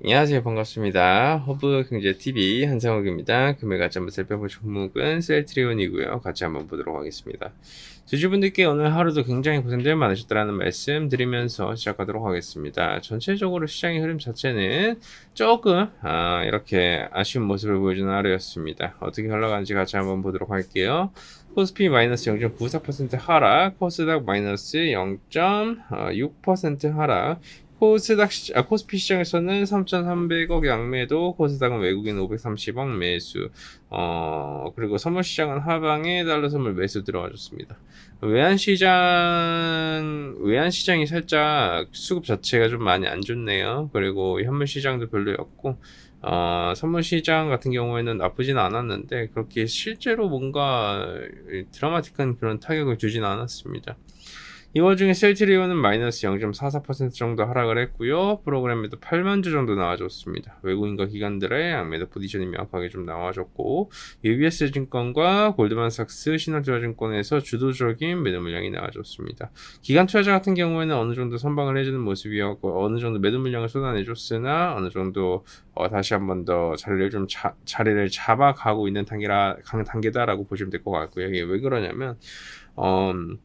안녕하세요 반갑습니다 허브 경제TV 한상욱입니다 금일 같이 한 살펴볼 종목은 셀트리온이고요 같이 한번 보도록 하겠습니다 주주분들께 오늘 하루도 굉장히 고생들 많으셨다는 말씀 드리면서 시작하도록 하겠습니다 전체적으로 시장의 흐름 자체는 조금 아, 이렇게 아쉬운 모습을 보여주는 하루였습니다 어떻게 흘러가는지 같이 한번 보도록 할게요 코스피 마이너스 0.94% 하락, 코스닥 마이너스 0.6% 어, 하락, 코스닥 시, 아, 코스피 시장에서는 3,300억 양매도, 코스닥은 외국인 530억 매수, 어, 그리고 선물 시장은 하방에 달러 선물 매수 들어가줬습니다 외환 시장, 외환 시장이 살짝 수급 자체가 좀 많이 안 좋네요. 그리고 현물 시장도 별로였고, 어, 선물 시장 같은 경우에는 나쁘진 않았는데, 그렇게 실제로 뭔가 드라마틱한 그런 타격을 주진 않았습니다. 이 와중에 셀트리온은 마이너스 0.44% 정도 하락을 했고요. 프로그램 에도 8만 주 정도 나와줬습니다. 외국인과 기관들의 매도 포지션이 명확하게 좀 나와줬고 UBS 증권과 골드만삭스 신한투자증권에서 주도적인 매도 물량이 나와줬습니다. 기관 투자자 같은 경우에는 어느 정도 선방을 해주는 모습이었고 어느 정도 매도 물량을 쏟아내줬으나 어느 정도 어, 다시 한 번 더 자리를 좀 자, 자리를 잡아가고 있는 단계라 단계다라고 보시면 될 것 같고요. 이게 왜 그러냐면 음,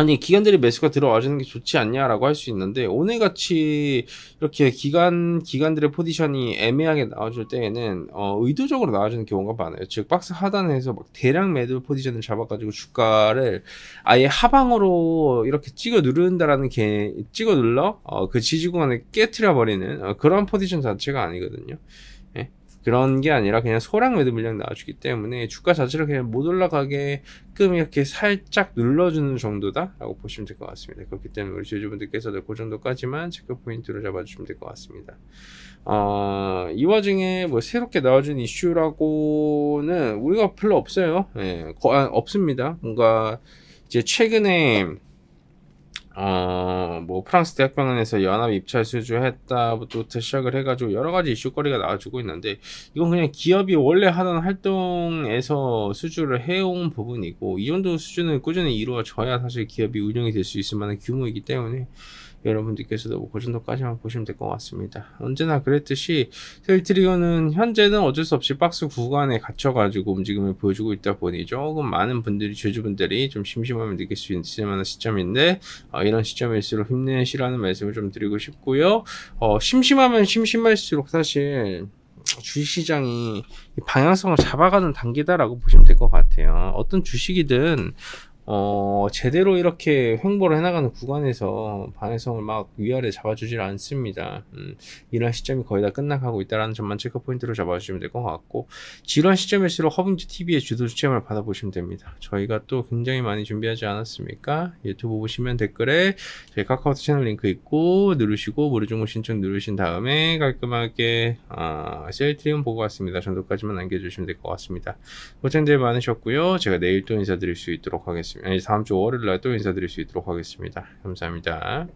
아니 기관들이 매수가 들어와주는 게 좋지 않냐라고 할 수 있는데 오늘같이 이렇게 기간 기관, 기관들의 포지션이 애매하게 나와줄 때에는 어, 의도적으로 나와주는 경우가 많아요. 즉 박스 하단에서 막 대량 매도 포지션을 잡아가지고 주가를 아예 하방으로 이렇게 찍어 누른다라는 게 찍어 눌러 어, 그 지지구간을 깨트려 버리는 어, 그런 포지션 자체가 아니거든요. 그런 게 아니라 그냥 소량 매도 물량 나와주기 때문에 주가 자체를 그냥 못 올라가게 끔 이렇게 살짝 눌러주는 정도다라고 보시면 될 것 같습니다. 그렇기 때문에 우리 제주분들께서도그 정도까지만 체크 포인트로 잡아주시면 될 것 같습니다. 어, 이 와중에 뭐 새롭게 나와준 이슈라고는 우리가 별로 없어요. 예, 거, 아, 없습니다. 뭔가 이제 최근에 어, 뭐 프랑스 대학병원에서 연합 입찰 수주했다부터 시작을 해가지고 여러 가지 이슈거리가 나와주고 있는데 이건 그냥 기업이 원래 하던 활동에서 수주를 해온 부분이고 이 정도 수준을 꾸준히 이루어져야 사실 기업이 운영이 될 수 있을 만한 규모이기 때문에 여러분들께서도 그 뭐 정도까지만 보시면 될 것 같습니다. 언제나 그랬듯이 셀트리온은 현재는 어쩔 수 없이 박스 구간에 갇혀가지고 움직임을 보여주고 있다 보니 조금 많은 분들이 주주분들이 좀 심심함을 느낄 수 있을 만한 시점인데 어, 이런 시점일수록 힘내시라는 말씀을 좀 드리고 싶고요. 어, 심심하면 심심할수록 사실 주식시장이 방향성을 잡아가는 단계다라고 보시면 될 것 같아요. 어떤 주식이든 어, 제대로 이렇게 횡보를 해나가는 구간에서 반해성을 막 위아래 잡아주질 않습니다. 음, 이런 시점이 거의 다 끝나가고 있다는 라 점만 체크포인트로 잡아주시면 될 것 같고, 지루 시점일수록 허빙지 TV의 주도 추첨을 받아보시면 됩니다. 저희가 또 굉장히 많이 준비하지 않았습니까? 유튜브 보시면 댓글에 저희 카카오톡 채널 링크 있고, 누르시고, 무료중고 신청 누르신 다음에 깔끔하게, 아, 셀트리온 보고 왔습니다. 정도까지만 남겨주시면 될 것 같습니다. 고생들 많으셨고요. 제가 내일 또 인사드릴 수 있도록 하겠습니다. 예, 다음 주 월요일 날또 인사드릴 수 있도록 하겠습니다. 감사합니다.